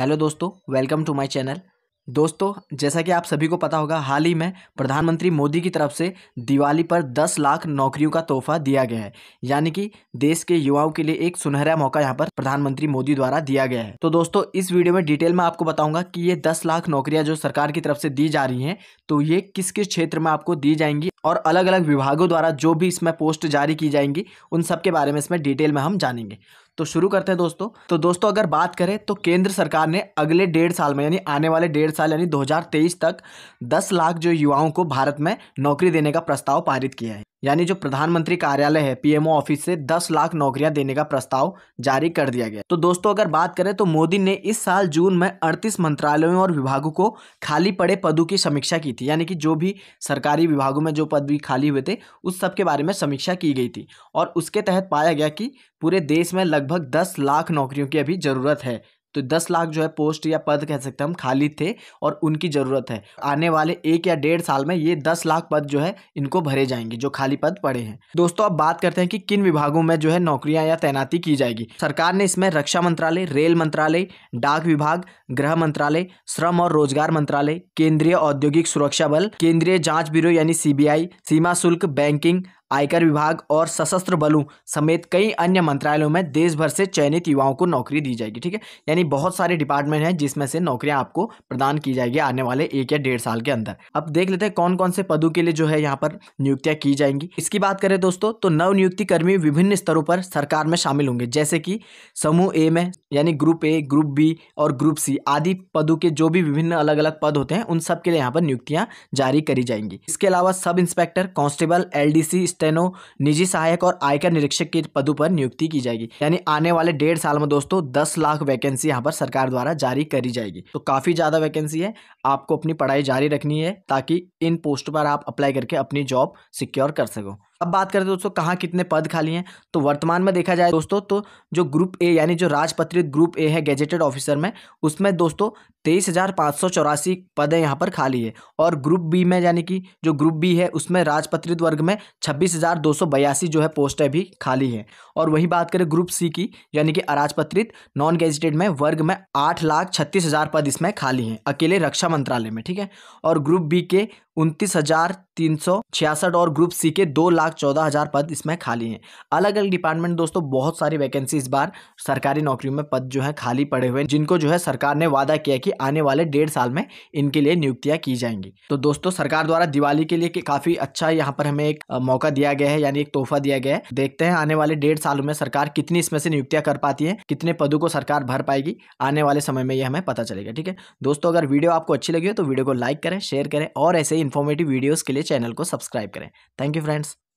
hello दोस्तों welcome to my channel दोस्तों जैसा कि आप सभी को पता होगा हाल ही में प्रधानमंत्री मोदी की तरफ से दिवाली पर 10 लाख नौकरियों का तोहफा दिया गया है यानी कि देश के युवाओं के लिए एक सुनहरा मौका यहाँ पर प्रधानमंत्री मोदी द्वारा दिया गया है तो दोस्तों इस वीडियो में डिटेल में आपको बताऊंगा कि ये दस लाख नौकरियां जो सरकार की तरफ से दी जा रही हैं तो ये किस किस क्षेत्र में आपको दी जाएंगी और अलग अलग विभागों द्वारा जो भी इसमें पोस्ट जारी की जाएंगी उन सब के बारे में इसमें डिटेल में हम जानेंगे तो शुरू करते हैं दोस्तों तो दोस्तों अगर बात करें तो केंद्र सरकार ने अगले डेढ़ साल में यानी आने वाले डेढ़ साल यानी 2023 तक 10 लाख जो युवाओं को भारत में नौकरी देने का प्रस्ताव पारित किया है यानी जो प्रधानमंत्री कार्यालय है पीएमओ ऑफिस से 10 लाख नौकरियां देने का प्रस्ताव जारी कर दिया गया तो दोस्तों अगर बात करें तो मोदी ने इस साल जून में 38 मंत्रालयों और विभागों को खाली पड़े पदों की समीक्षा की थी यानी कि जो भी सरकारी विभागों में जो पद भी खाली हुए थे उस सब के बारे में समीक्षा की गई थी और उसके तहत पाया गया कि पूरे देश में लगभग दस लाख नौकरियों की अभी ज़रूरत है तो दस लाख जो है पोस्ट या पद कह सकते हैं हम खाली थे और उनकी ज़रूरत है आने वाले एक या डेढ़ साल में ये दस लाख पद जो है इनको भरे जाएंगे जो खाली पद पड़े हैं दोस्तों अब बात करते हैं कि किन विभागों में जो है नौकरियां या तैनाती की जाएगी सरकार ने इसमें रक्षा मंत्रालय रेल मंत्रालय डाक विभाग गृह मंत्रालय श्रम और रोजगार मंत्रालय केंद्रीय औद्योगिक सुरक्षा बल केंद्रीय जाँच ब्यूरो यानी सी सीमा शुल्क बैंकिंग आयकर विभाग और सशस्त्र बलों समेत कई अन्य मंत्रालयों में देश भर से चयनित युवाओं को नौकरी दी जाएगी ठीक है यानी बहुत सारे डिपार्टमेंट हैं जिसमें से नौकरियां आपको प्रदान की जाएगी आने वाले एक या डेढ़ साल के अंदर अब देख लेते हैं कौन कौन से पदों के लिए जो है यहाँ पर नियुक्तियां की जाएंगी इसकी बात करें दोस्तों तो नवनियुक्ति कर्मी विभिन्न स्तरों पर सरकार में शामिल होंगे जैसे कि समूह ए में यानी ग्रुप ए ग्रुप बी और ग्रुप सी आदि पदों के जो भी विभिन्न अलग अलग पद होते हैं उन सब के लिए यहाँ पर नियुक्तियां जारी करी जाएंगी इसके अलावा sub inspector constable L steno निजी सहायक और आयकर निरीक्षक के पदों पर नियुक्ति की जाएगी यानी आने वाले डेढ़ साल में दोस्तों दस लाख वैकेंसी यहाँ पर सरकार द्वारा जारी करी जाएगी तो काफ़ी ज़्यादा वैकेंसी है आपको अपनी पढ़ाई जारी रखनी है ताकि इन पोस्ट पर आप अप्लाई करके अपनी जॉब सिक्योर कर सको अब बात करते हैं तो दोस्तों कहाँ कितने पद खाली हैं तो वर्तमान में देखा जाए दोस्तों तो जो ग्रुप ए यानी जो राजपत्रित ग्रुप ए है गेजेटेड ऑफिसर में उसमें दोस्तों तेईस हज़ार पाँच सौ चौरासी पदें यहाँ पर खाली है और ग्रुप बी में यानी कि जो ग्रुप बी है उसमें राजपत्रित वर्ग में छब्बीस हज़ार दो सौ बयासी जो है पोस्टें भी खाली हैं और वहीं बात करें ग्रुप सी की यानी कि अराजपत्रित नॉन गेजेटेड में वर्ग में आठ लाख छत्तीस हज़ार पद इसमें खाली हैं अकेले रक्षा मंत्रालय में ठीक है और ग्रुप बी के उनतीस हज़ार तीन सौ छियासठ और ग्रुप सी के दो लाख चौदह हज़ार पद इसमें खाली हैं अलग अलग डिपार्टमेंट दोस्तों बहुत सारी वैकेंसी इस बार सरकारी नौकरियों में पद जो है खाली पड़े हुए हैं जिनको जो है सरकार ने वादा किया कि आने वाले डेढ़ साल में इनके लिए नियुक्तियां की जाएंगी तो दोस्तों सरकार द्वारा दिवाली के लिए काफ़ी अच्छा यहाँ पर हमें एक मौका दिया गया है यानी एक तोहफा दिया गया है देखते हैं आने वाले डेढ़ सालों में सरकार कितनी इसमें से नियुक्तियां कर पाती है कितने पदों को सरकार भर पाएगी आने वाले समय में यह हमें पता चलेगा ठीक है दोस्तों अगर वीडियो आपको अच्छी लगी हो तो वीडियो को लाइक करें शेयर करें और ऐसे ही इन्फॉर्मेटिव वीडियोज़ के लिए चैनल को सब्सक्राइब करें थैंक यू फ्रेंड्स